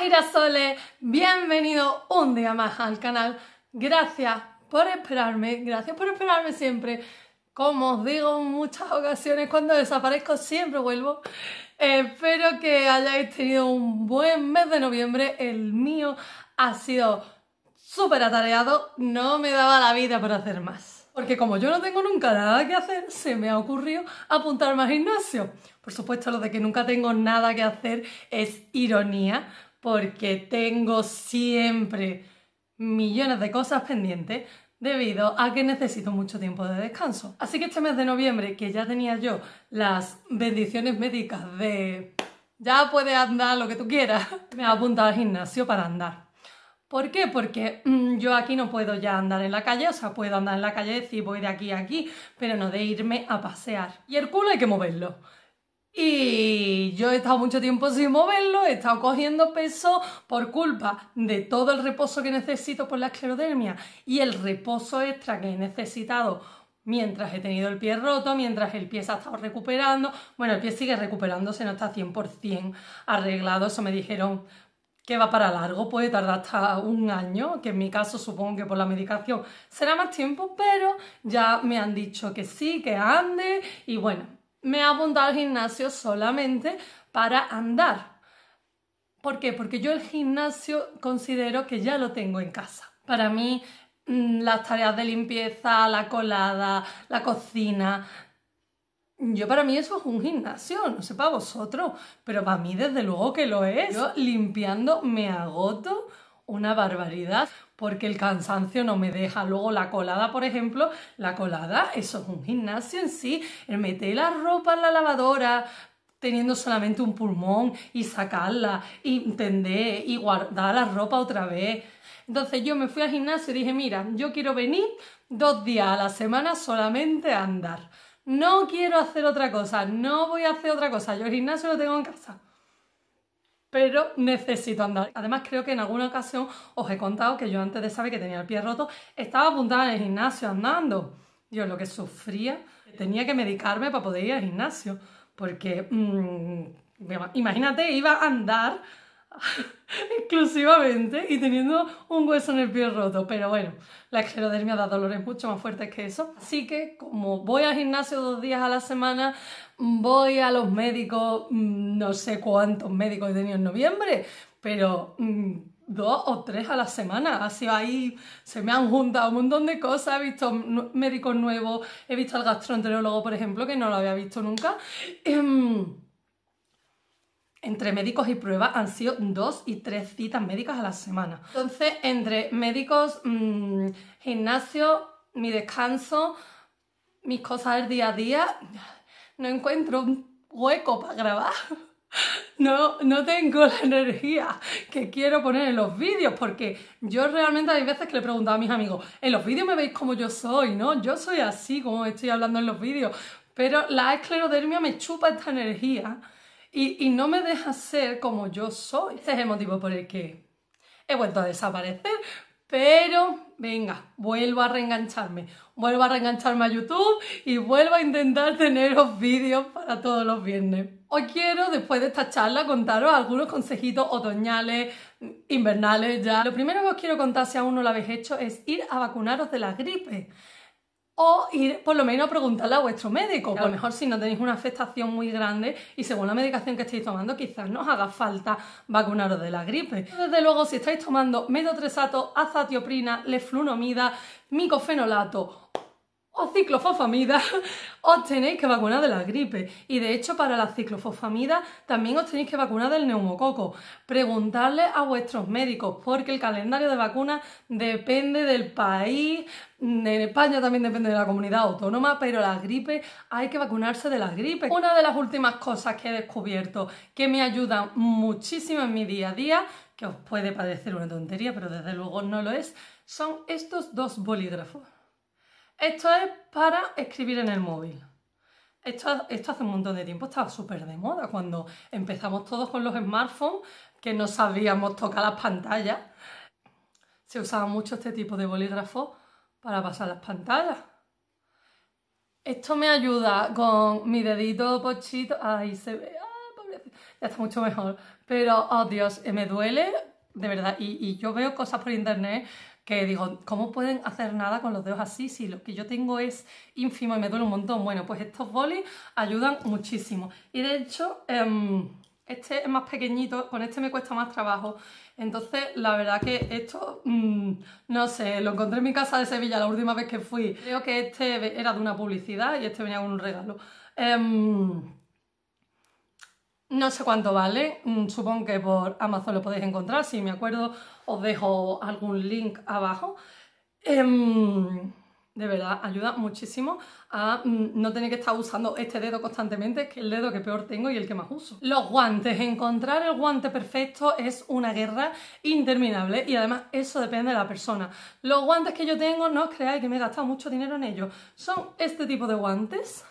girasoles, bienvenido un día más al canal. Gracias por esperarme, gracias por esperarme siempre. Como os digo en muchas ocasiones, cuando desaparezco siempre vuelvo. Espero que hayáis tenido un buen mes de noviembre. El mío ha sido súper atareado, no me daba la vida por hacer más. Porque como yo no tengo nunca nada que hacer, se me ha ocurrido apuntarme al gimnasio. Por supuesto, lo de que nunca tengo nada que hacer es ironía, porque tengo siempre millones de cosas pendientes debido a que necesito mucho tiempo de descanso. Así que este mes de noviembre, que ya tenía yo las bendiciones médicas de ya puedes andar lo que tú quieras, me apuntado al gimnasio para andar. ¿Por qué? Porque mm, yo aquí no puedo ya andar en la calle, o sea, puedo andar en la calle decir voy de aquí a aquí, pero no de irme a pasear. Y el culo hay que moverlo. Y yo he estado mucho tiempo sin moverlo, he estado cogiendo peso por culpa de todo el reposo que necesito por la esclerodermia y el reposo extra que he necesitado mientras he tenido el pie roto, mientras el pie se ha estado recuperando. Bueno, el pie sigue recuperándose, no está 100% arreglado, eso me dijeron que va para largo, puede tardar hasta un año, que en mi caso supongo que por la medicación será más tiempo, pero ya me han dicho que sí, que ande y bueno, me he apuntado al gimnasio solamente para andar. ¿Por qué? Porque yo el gimnasio considero que ya lo tengo en casa. Para mí mm, las tareas de limpieza, la colada, la cocina. Yo para mí eso es un gimnasio, no sé para vosotros, pero para mí desde luego que lo es. Yo limpiando me agoto una barbaridad porque el cansancio no me deja. Luego la colada, por ejemplo, la colada, eso es un gimnasio en sí, el meter la ropa en la lavadora, teniendo solamente un pulmón y sacarla y tender y guardar la ropa otra vez. Entonces yo me fui al gimnasio y dije, mira, yo quiero venir dos días a la semana solamente a andar. No quiero hacer otra cosa, no voy a hacer otra cosa. Yo el gimnasio lo tengo en casa pero necesito andar. Además, creo que en alguna ocasión os he contado que yo antes de saber que tenía el pie roto, estaba apuntada en el gimnasio andando. Yo lo que sufría, tenía que medicarme para poder ir al gimnasio, porque mm, imagínate, iba a andar exclusivamente y teniendo un hueso en el pie roto. Pero bueno, la esclerodermia da dolores mucho más fuertes que eso. Así que como voy al gimnasio dos días a la semana, voy a los médicos, mm, no sé cuántos médicos he tenido en noviembre, pero mm, dos o tres a la semana. Así sido ahí, se me han juntado un montón de cosas. He visto médicos nuevos, he visto al gastroenterólogo, por ejemplo, que no lo había visto nunca. Em, entre médicos y pruebas han sido dos y tres citas médicas a la semana. Entonces, entre médicos, mm, gimnasio, mi descanso, mis cosas del día a día, no encuentro un hueco para grabar. No, no tengo la energía que quiero poner en los vídeos, porque yo realmente hay veces que le he preguntado a mis amigos, en los vídeos me veis como yo soy, ¿no? Yo soy así como estoy hablando en los vídeos, pero la esclerodermia me chupa esta energía y, no me deja ser como yo soy. Ese es el motivo por el que he vuelto a desaparecer, pero venga, vuelvo a reengancharme, vuelvo a reengancharme a YouTube y vuelvo a intentar teneros vídeos para todos los viernes. Hoy quiero, después de esta charla, contaros algunos consejitos otoñales, invernales ya. Lo primero que os quiero contar si aún no lo habéis hecho es ir a vacunaros de la gripe o ir por lo menos a preguntarle a vuestro médico. Pues a lo mejor si no tenéis una afectación muy grande y según la medicación que estéis tomando, quizás no os haga falta vacunaros de la gripe. Desde luego, si estáis tomando metotresato, azatioprina, leflunomida, micofenolato o ciclofosfamida, os tenéis que vacunar de la gripe. Y de hecho, para la ciclofosfamida también os tenéis que vacunar del neumococo. Preguntarle a vuestros médicos, porque el calendario de vacunas depende del país. Mm, en España también depende de la comunidad autónoma, pero la gripe hay que vacunarse de la gripe. Una de las últimas cosas que he descubierto que me ayudan muchísimo en mi día a día, que os puede parecer una tontería, pero desde luego no lo es, son estos dos bolígrafos. Esto es para escribir en el móvil. Esto, hace un montón de tiempo estaba súper de moda cuando empezamos todos con los smartphones, que no sabíamos tocar las pantallas. Se usaba mucho este tipo de bolígrafo para pasar las pantallas. Esto me ayuda con mi dedito pochito. Ahí se ve. Ah, Ya está mucho mejor. Pero, oh Dios, eh, me duele. De verdad, y yo veo cosas por internet que digo, ¿cómo pueden hacer nada con los dedos así si lo que yo tengo es ínfimo y me duele un montón? Bueno, pues estos bolis ayudan muchísimo. Y de hecho, em, este es más pequeñito, con este me cuesta más trabajo. Entonces, la verdad que esto, mm, no sé, lo encontré en mi casa de Sevilla la última vez que fui. Creo que este era de una publicidad y este venía con un regalo. Em, no sé cuánto vale, mm, supongo que por Amazon lo podéis encontrar, si me acuerdo os dejo algún link abajo. Em, de verdad, ayuda muchísimo a mm, no tener que estar usando este dedo constantemente, que es el dedo que peor tengo y el que más uso. Los guantes, encontrar el guante perfecto es una guerra interminable y además eso depende de la persona. Los guantes que yo tengo, no os creáis que me he gastado mucho dinero en ellos, son este tipo de guantes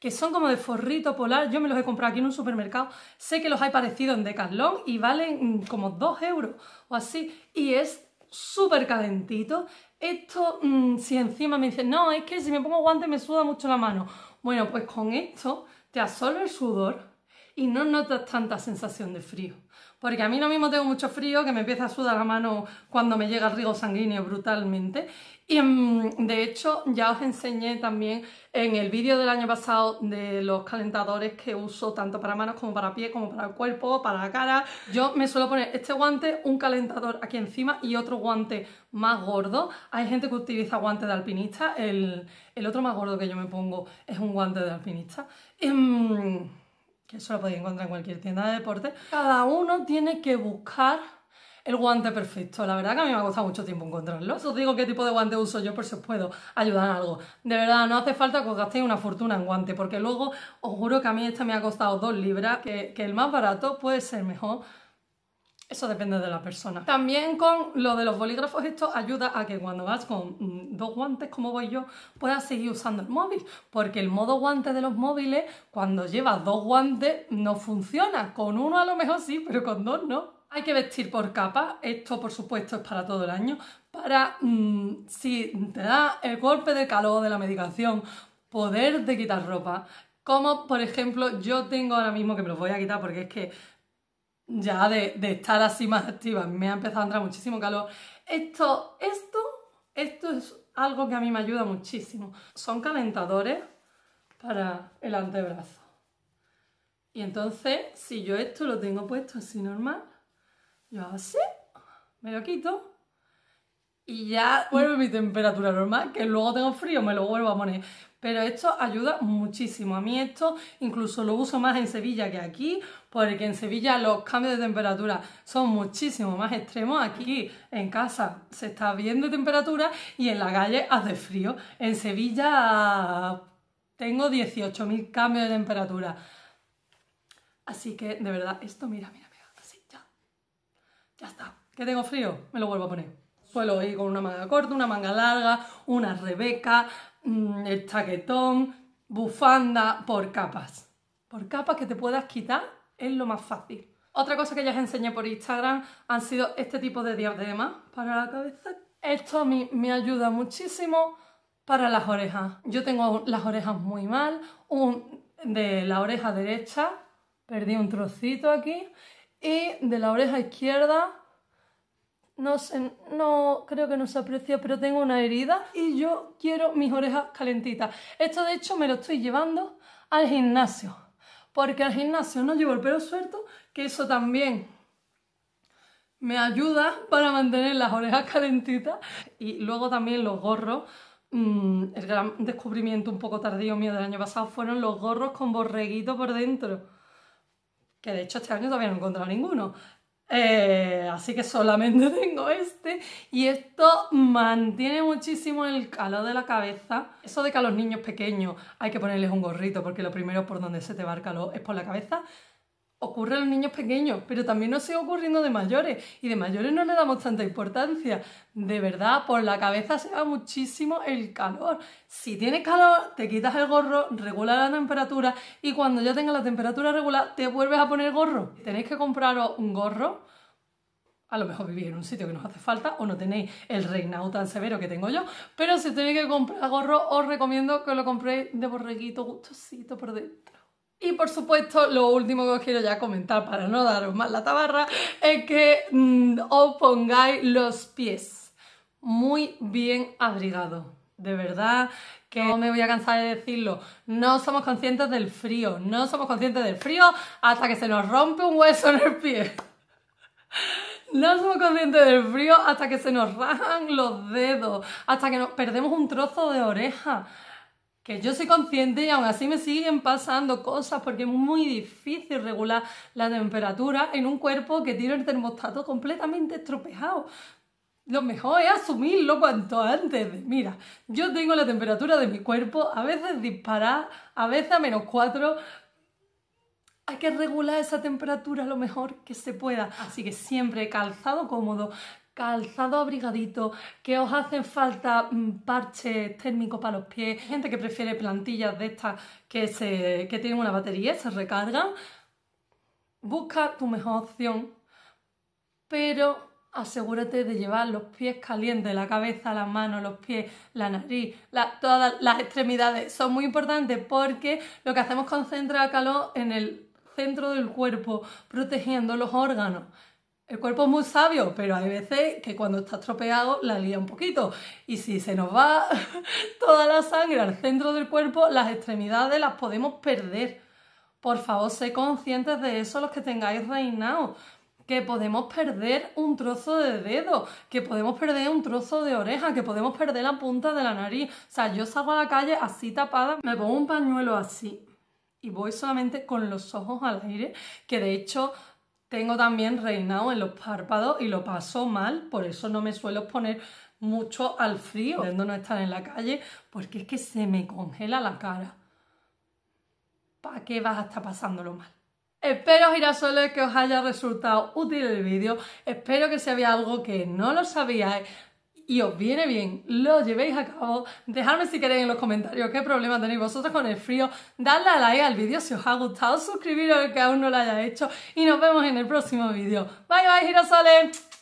que son como de forrito polar. Yo me los he comprado aquí en un supermercado. Sé que los hay parecidos en Decathlon y valen mm, como 2 euros o así. Y es súper calentito. Esto, mm, si encima me dicen, no, es que si me pongo guante me suda mucho la mano. Bueno, pues con esto te absorbe el sudor y no notas tanta sensación de frío. Porque a mí no mismo tengo mucho frío, que me empieza a sudar la mano cuando me llega el riego sanguíneo brutalmente. Y mm, de hecho ya os enseñé también en el vídeo del año pasado de los calentadores que uso tanto para manos como para pie, como para el cuerpo, para la cara. Yo me suelo poner este guante, un calentador aquí encima y otro guante más gordo. Hay gente que utiliza guantes de alpinista, el, el otro más gordo que yo me pongo es un guante de alpinista. Mm, que eso lo podéis encontrar en cualquier tienda de deporte, cada uno tiene que buscar el guante perfecto. La verdad que a mí me ha costado mucho tiempo encontrarlo. Os digo qué tipo de guante uso yo por si os puedo ayudar en algo. De verdad, no hace falta que os gastéis una fortuna en guante, porque luego os juro que a mí este me ha costado dos libras, que, que el más barato puede ser mejor eso depende de la persona. También con lo de los bolígrafos, esto ayuda a que cuando vas con mm, dos guantes como voy yo, puedas seguir usando el móvil, porque el modo guante de los móviles, cuando llevas dos guantes, no funciona. Con uno a lo mejor sí, pero con dos no. Hay que vestir por capa, esto por supuesto es para todo el año, para mm, si te da el golpe de calor de la medicación, poder de quitar ropa. Como por ejemplo yo tengo ahora mismo, que me los voy a quitar porque es que ya de, estar así más activa, me ha empezado a entrar muchísimo calor. Esto, esto, esto es algo que a mí me ayuda muchísimo. Son calentadores para el antebrazo. Y entonces, si yo esto lo tengo puesto así normal, yo así, me lo quito y ya vuelve mi temperatura normal, que luego tengo frío, me lo vuelvo a poner. Pero esto ayuda muchísimo. A mí esto incluso lo uso más en Sevilla que aquí, porque en Sevilla los cambios de temperatura son muchísimo más extremos. Aquí en casa se está bien de temperatura y en la calle hace frío. En Sevilla tengo 18.000 cambios de temperatura. Así que, de verdad, esto, mira, mira, mira, así, ya. Ya está. ¿Que tengo frío? Me lo vuelvo a poner. Suelo pues ir con una manga corta, una manga larga, una rebeca, mm, el chaquetón, bufanda, por capas. Por capas que te puedas quitar es lo más fácil. Otra cosa que ya os enseñé por Instagram han sido este tipo de diademas para la cabeza. Esto a mí me ayuda muchísimo para las orejas. Yo tengo las orejas muy mal, un, de la oreja derecha perdí un trocito aquí y de la oreja izquierda no sé, no creo que no se aprecia, pero tengo una herida y yo quiero mis orejas calentitas. Esto de hecho me lo estoy llevando al gimnasio, porque al gimnasio no llevo el pelo suelto, que eso también me ayuda para mantener las orejas calentitas y luego también los gorros. Mm, el gran descubrimiento un poco tardío mío del año pasado fueron los gorros con borreguito por dentro. Que de hecho este año todavía no he encontrado ninguno. Eh, así que solamente tengo este y esto mantiene muchísimo el calor de la cabeza. Eso de que a los niños pequeños hay que ponerles un gorrito porque lo primero por donde se te va el calor es por la cabeza ocurre a los niños pequeños, pero también nos sigue ocurriendo de mayores y de mayores no le damos tanta importancia. De verdad, por la cabeza se va muchísimo el calor. Si tienes calor, te quitas el gorro, regula la temperatura y cuando ya tenga la temperatura regular, te vuelves a poner gorro. Tenéis que compraros un gorro. A lo mejor vivís en un sitio que nos hace falta o no tenéis el reinado tan severo que tengo yo, pero si tenéis que comprar gorro, os recomiendo que lo compréis de borreguito gustosito por dentro y por supuesto, lo último que os quiero ya comentar para no daros más la tabarra es que mm, os pongáis los pies muy bien abrigados. De verdad que no me voy a cansar de decirlo. No somos conscientes del frío. No somos conscientes del frío hasta que se nos rompe un hueso en el pie. No somos conscientes del frío hasta que se nos rajan los dedos, hasta que nos perdemos un trozo de oreja que yo soy consciente y aún así me siguen pasando cosas porque es muy difícil regular la temperatura en un cuerpo que tiene el termostato completamente estropejado. Lo mejor es asumirlo cuanto antes. Mira, yo tengo la temperatura de mi cuerpo a veces disparada, a veces a menos 4, hay que regular esa temperatura lo mejor que se pueda. Así que siempre calzado cómodo, calzado abrigadito, que os hacen falta mm, parches térmicos para los pies, gente que prefiere plantillas de estas que, se, tienen una batería, y se recargan. Busca tu mejor opción, pero asegúrate de llevar los pies calientes, la cabeza, las manos, los pies, la nariz, todas las extremidades. Son muy importantes porque lo que hacemos es concentrar calor en el centro del cuerpo, protegiendo los órganos. El cuerpo es muy sabio, pero hay veces que cuando está estropeado la lía un poquito. Y si se nos va toda la sangre al centro del cuerpo, las extremidades las podemos perder. Por favor, sé conscientes de eso los que tengáis reinado. Que podemos perder un trozo de dedo, que podemos perder un trozo de oreja, que podemos perder la punta de la nariz. O sea, yo salgo a la calle así tapada, me pongo un pañuelo así y voy solamente con los ojos al aire, que de hecho tengo también reinado en los párpados y lo paso mal, por eso no me suelo exponer mucho al frío, cuando no estar en la calle, porque es que se me congela la cara. ¿Para qué vas a estar pasándolo mal? Espero, girasoles, que os haya resultado útil el vídeo. Espero que se vea algo que no lo sabíais y os viene bien, lo llevéis a cabo. Dejadme si queréis en los comentarios qué problema tenéis vosotros con el frío. Dadle a like al vídeo si os ha gustado, suscribiros que aún no lo haya hecho y nos vemos en el próximo vídeo. Bye bye girasoles.